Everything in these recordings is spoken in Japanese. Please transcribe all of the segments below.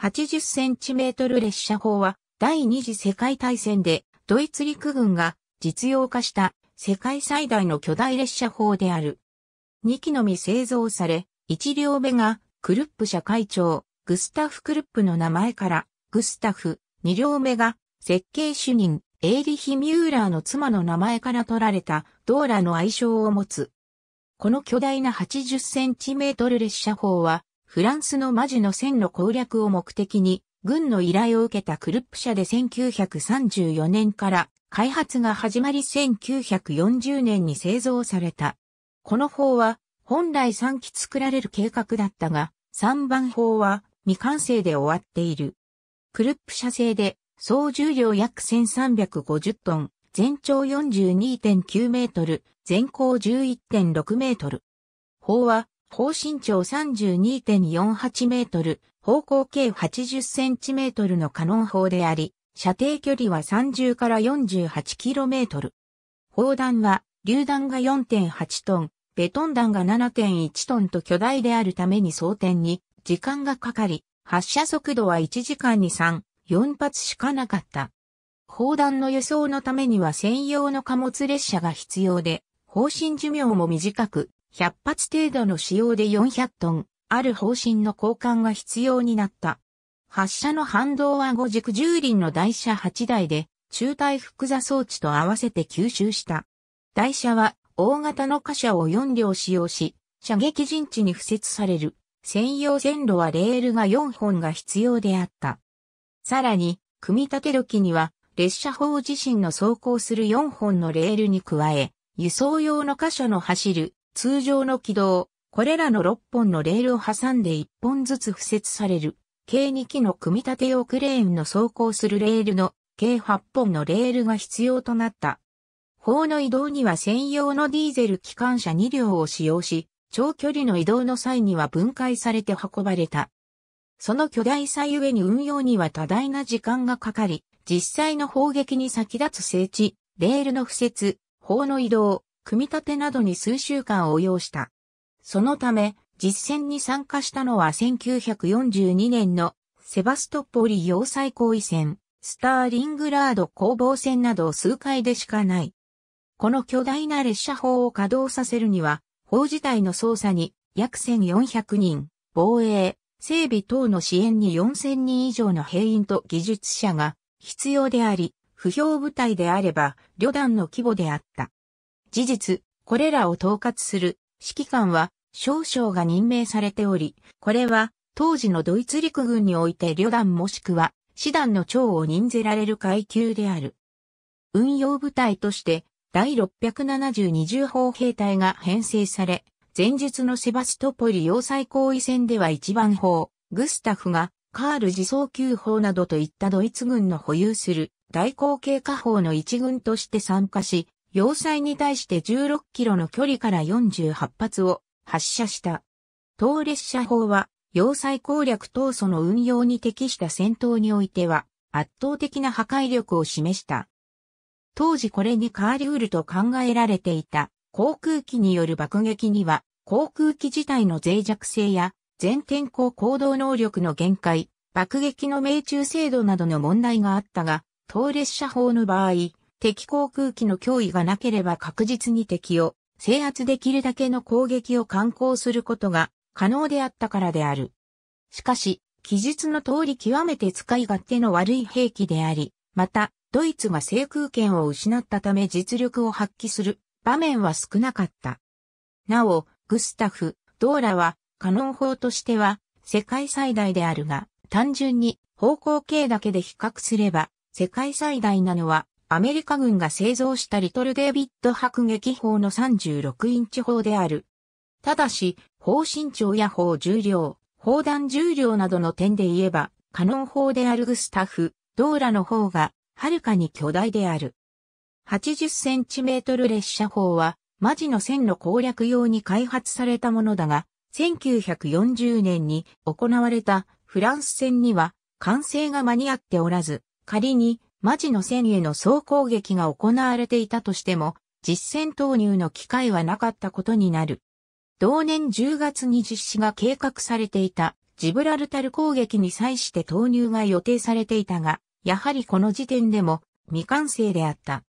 80センチメートル列車砲は第二次世界大戦でドイツ陸軍が実用化した世界最大の巨大列車砲である。2機のみ製造され、1両目がクルップ社会長グスタフ・クルップの名前からグスタフ、2両目が設計主任エイリヒ・ミューラーの妻の名前から取られたドーラの愛称を持つ。この巨大な80センチメートル列車砲はフランスのマジの線路攻略を目的に、軍の依頼を受けたクルップ社で1934年から開発が始まり1940年に製造された。この砲は本来3機作られる計画だったが、3番砲は未完成で終わっている。クルップ社製で総重量約1350トン、全長42.9メートル、全高11.6メートル。砲は高身長32.48メートル、方向計80センチメートルのカノン砲であり、射程距離は30から48キロメートル。砲弾は、榴弾が4.8トン、ベトン弾が7.1トンと巨大であるために装填に時間がかかり、発射速度は1時間に3、4発しかなかった。砲弾の輸送のためには専用の貨物列車が必要で、方針寿命も短く、100発程度の使用で400トン、ある方針の交換が必要になった。発射の反動は5軸10輪の台車8台で、中体複座装置と合わせて吸収した。台車は、大型の貨車を4両使用し、射撃陣地に付設される。専用線路はレールが4本が必要であった。さらに、組み立て時には、列車砲自身の走行する4本のレールに加え、輸送用の箇所の走る、通常の軌道、これらの6本のレールを挟んで1本ずつ付設される、計2機の組み立て用クレーンの走行するレールの、計8本のレールが必要となった。砲の移動には専用のディーゼル機関車2両を使用し、長距離の移動の際には分解されて運ばれた。その巨大さゆえに運用には多大な時間がかかり、実際の砲撃に先立つ整地、レールの付設、砲の移動、組み立てなどに数週間を要した。そのため、実戦に参加したのは1942年のセバストポリ要塞行為戦、スターリングラード攻防戦など数回でしかない。この巨大な列車砲を稼働させるには、砲自体の操作に約1400人、防衛、整備等の支援に4000人以上の兵員と技術者が必要であり、不評部隊であれば、旅団の規模であった。事実、これらを統括する指揮官は少々が任命されており、これは当時のドイツ陸軍において旅団もしくは師団の長を任ぜられる階級である。運用部隊として第672重砲兵隊が編成され、前日のセバストポリ要塞行為戦では1番砲、グスタフがカール自走級砲などといったドイツ軍の保有する大口径火砲の一軍として参加し、要塞に対して16キロの距離から48発を発射した。当列車砲は、要塞攻略闘争の運用に適した戦闘においては、圧倒的な破壊力を示した。当時これに変わりうると考えられていた航空機による爆撃には、航空機自体の脆弱性や全天候行動能力の限界、爆撃の命中精度などの問題があったが、当列車法の場合、敵航空機の脅威がなければ確実に敵を制圧できるだけの攻撃を敢行することが可能であったからである。しかし、記述の通り極めて使い勝手の悪い兵器であり、また、ドイツが制空権を失ったため実力を発揮する場面は少なかった。なお、グスタフ、ドーラは、カノン砲としては、世界最大であるが、単純に方向形だけで比較すれば、世界最大なのは、アメリカ軍が製造したリトルデイビッド迫撃砲の36インチ砲である。ただし、砲身長や砲重量、砲弾重量などの点で言えば、カノン砲であるグスタフ、ドーラの方が、はるかに巨大である。80センチメートル列車砲は、マジの線の攻略用に開発されたものだが、1940年に行われたフランス戦には完成が間に合っておらず、仮に、マジの線への総攻撃が行われていたとしても、実戦投入の機会はなかったことになる。同年10月に実施が計画されていたジブラルタル攻撃に際して投入が予定されていたが、やはりこの時点でも未完成であった。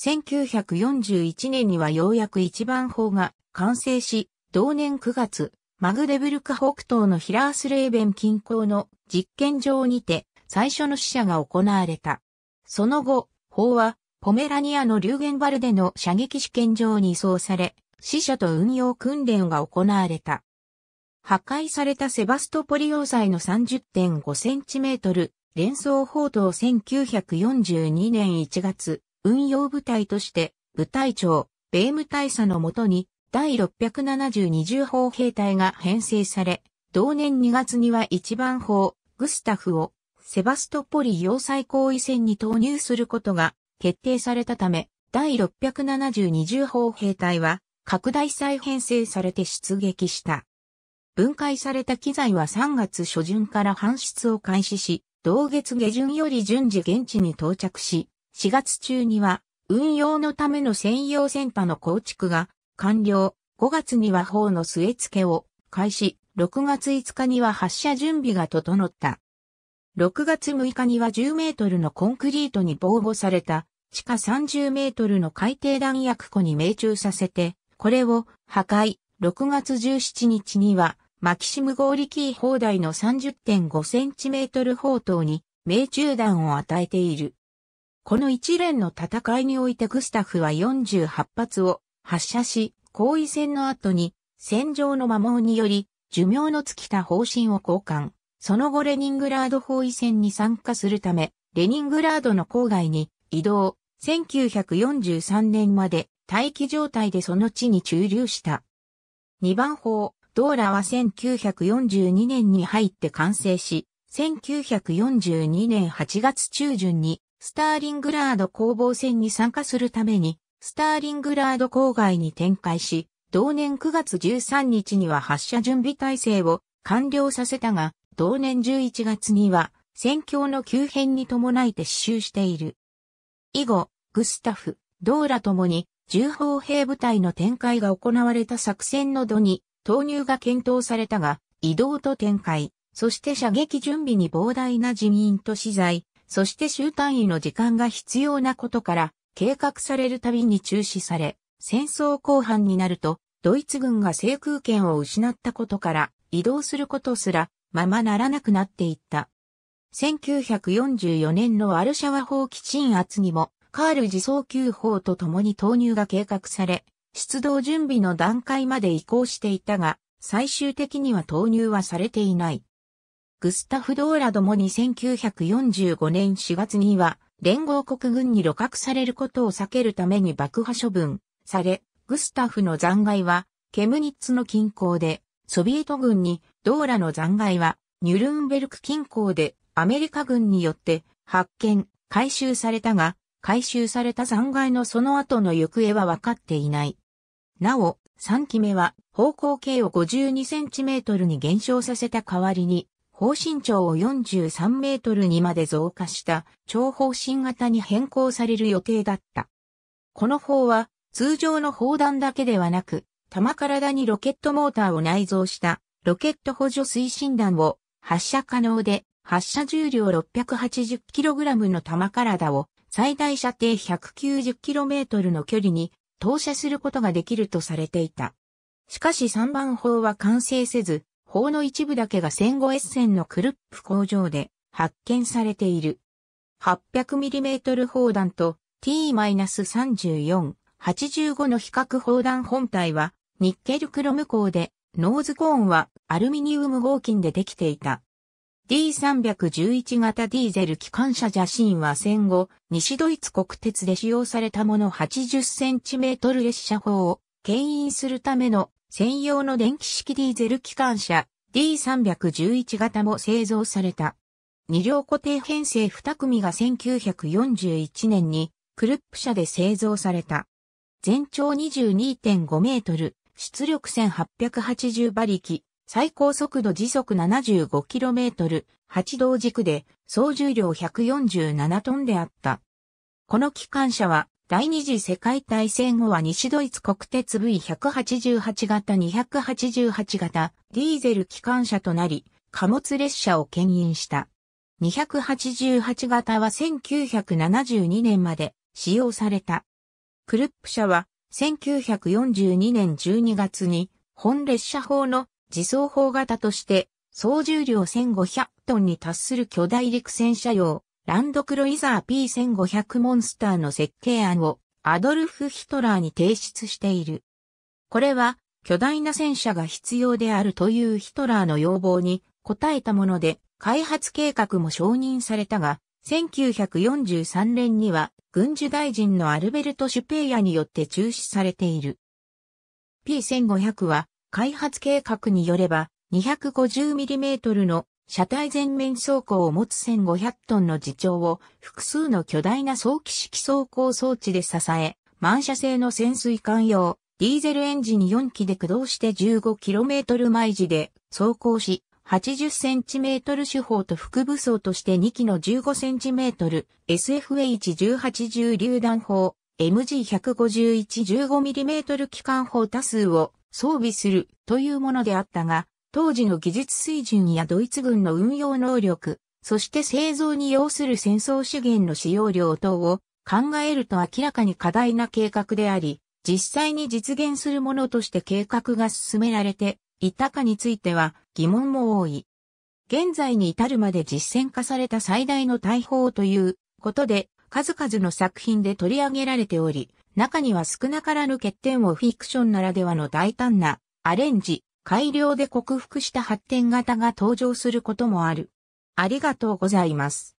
1941年にはようやく一番砲が完成し、同年9月、マグデブルク北東のヒラースレーベン近郊の実験場にて最初の死者が行われた。その後、砲は、ポメラニアのリューゲンバルデの射撃試験場に移送され、死者と運用訓練が行われた。破壊されたセバストポリ要塞の3 0 5トル、連装報道1942年1月、運用部隊として、部隊長、米務ム大佐のもとに、第672重砲兵隊が編成され、同年2月には1番砲、グスタフをセバストポリ要塞行為戦に投入することが決定されたため、第672重砲兵隊は拡大再編成されて出撃した。分解された機材は3月初旬から搬出を開始し、同月下旬より順次現地に到着し、4月中には運用のための専用戦ンの構築が完了、5月には砲の据え付けを開始、6月5日には発射準備が整った。6月6日には10メートルのコンクリートに防護された地下30メートルの海底弾薬庫に命中させて、これを破壊。6月17日にはマキシムゴーリキー砲台の30.5センチメートル砲塔に命中弾を与えている。この一連の戦いにおいてグスタフは48発を発射し、後位戦の後に戦場の摩耗により寿命の尽きた方針を交換。その後レニングラード包囲戦に参加するため、レニングラードの郊外に移動、1943年まで待機状態でその地に駐留した。2番砲、ドーラは1942年に入って完成し、1942年8月中旬にスターリングラード攻防戦に参加するために、スターリングラード郊外に展開し、同年9月13日には発射準備体制を完了させたが、同年11月には、戦況の急変に伴い死収している。以後、グスタフ、ドーラともに、重砲兵部隊の展開が行われた作戦の度に、投入が検討されたが、移動と展開、そして射撃準備に膨大な人員と資材、そして集単位の時間が必要なことから、計画されるたびに中止され、戦争後半になると、ドイツ軍が制空権を失ったことから、移動することすらままならなくなっていった。1944年のワルシャワ法基鎮圧にも、カール自走級法と共に投入が計画され、出動準備の段階まで移行していたが、最終的には投入はされていない。グスタフ・ドーラどもに1945年4月には、連合国軍に露獲されることを避けるために爆破処分され、グスタフの残骸は、ケムニッツの近郊で、ソビエト軍にドーラの残骸は、ニュルンベルク近郊でアメリカ軍によって発見、回収されたが、回収された残骸のその後の行方は分かっていない。なお、3期目は方向径を 52cm に減少させた代わりに、方針長を43メートルにまで増加した長方針型に変更される予定だった。この砲は通常の砲弾だけではなく、弾体にロケットモーターを内蔵したロケット補助推進弾を発射可能で、発射重量 680kg の弾体を最大射程 190km の距離に投射することができるとされていた。しかし3番砲は完成せず、砲の一部だけが戦後エッセンのクルップ工場で発見されている。800mm 砲弾と T-34、85の比較砲弾本体はニッケルクロム鋼でノーズコーンはアルミニウム合金でできていた。D311 型ディーゼル機関車ジャシーンは戦後、西ドイツ国鉄で使用されたもの 80cm 列車砲を牽引するための専用の電気式ディーゼル機関車 D311 型も製造された。二両固定編成二組が1941年にクルップ社で製造された。全長22.5メートル、出力1880馬力、最高速度時速 75km、8同軸で、総重量147トンであった。この機関車は、第二次世界大戦後は西ドイツ国鉄 V188 型288型ディーゼル機関車となり、貨物列車を牽引した。288型は1972年まで使用された。クルップ車は1942年12月に本列車砲の自走砲型として総重量1500トンに達する巨大陸戦車用ランドクロイザー P1500 モンスターの設計案をアドルフ・ヒトラーに提出している。これは巨大な戦車が必要であるというヒトラーの要望に応えたもので開発計画も承認されたが1943年には軍需大臣のアルベルト・シュペイヤによって中止されている。P1500 は開発計画によれば 250mm の車体全面走行を持つ1500トンの自重を複数の巨大な早期式走行装置で支え、満車製の潜水艦用、ディーゼルエンジン4機で駆動して 15km 毎時で走行し、80cm 手法と副武装として2機の 15cm、SFH18 重榴弾砲、MG151-15mm 機関砲多数を装備するというものであったが、当時の技術水準やドイツ軍の運用能力、そして製造に要する戦争資源の使用量等を考えると明らかに過大な計画であり、実際に実現するものとして計画が進められていたかについては疑問も多い。現在に至るまで実践化された最大の大砲ということで、数々の作品で取り上げられており、中には少なからぬ欠点をフィクションならではの大胆なアレンジ、改良で克服した発展型が登場することもある。ありがとうございます。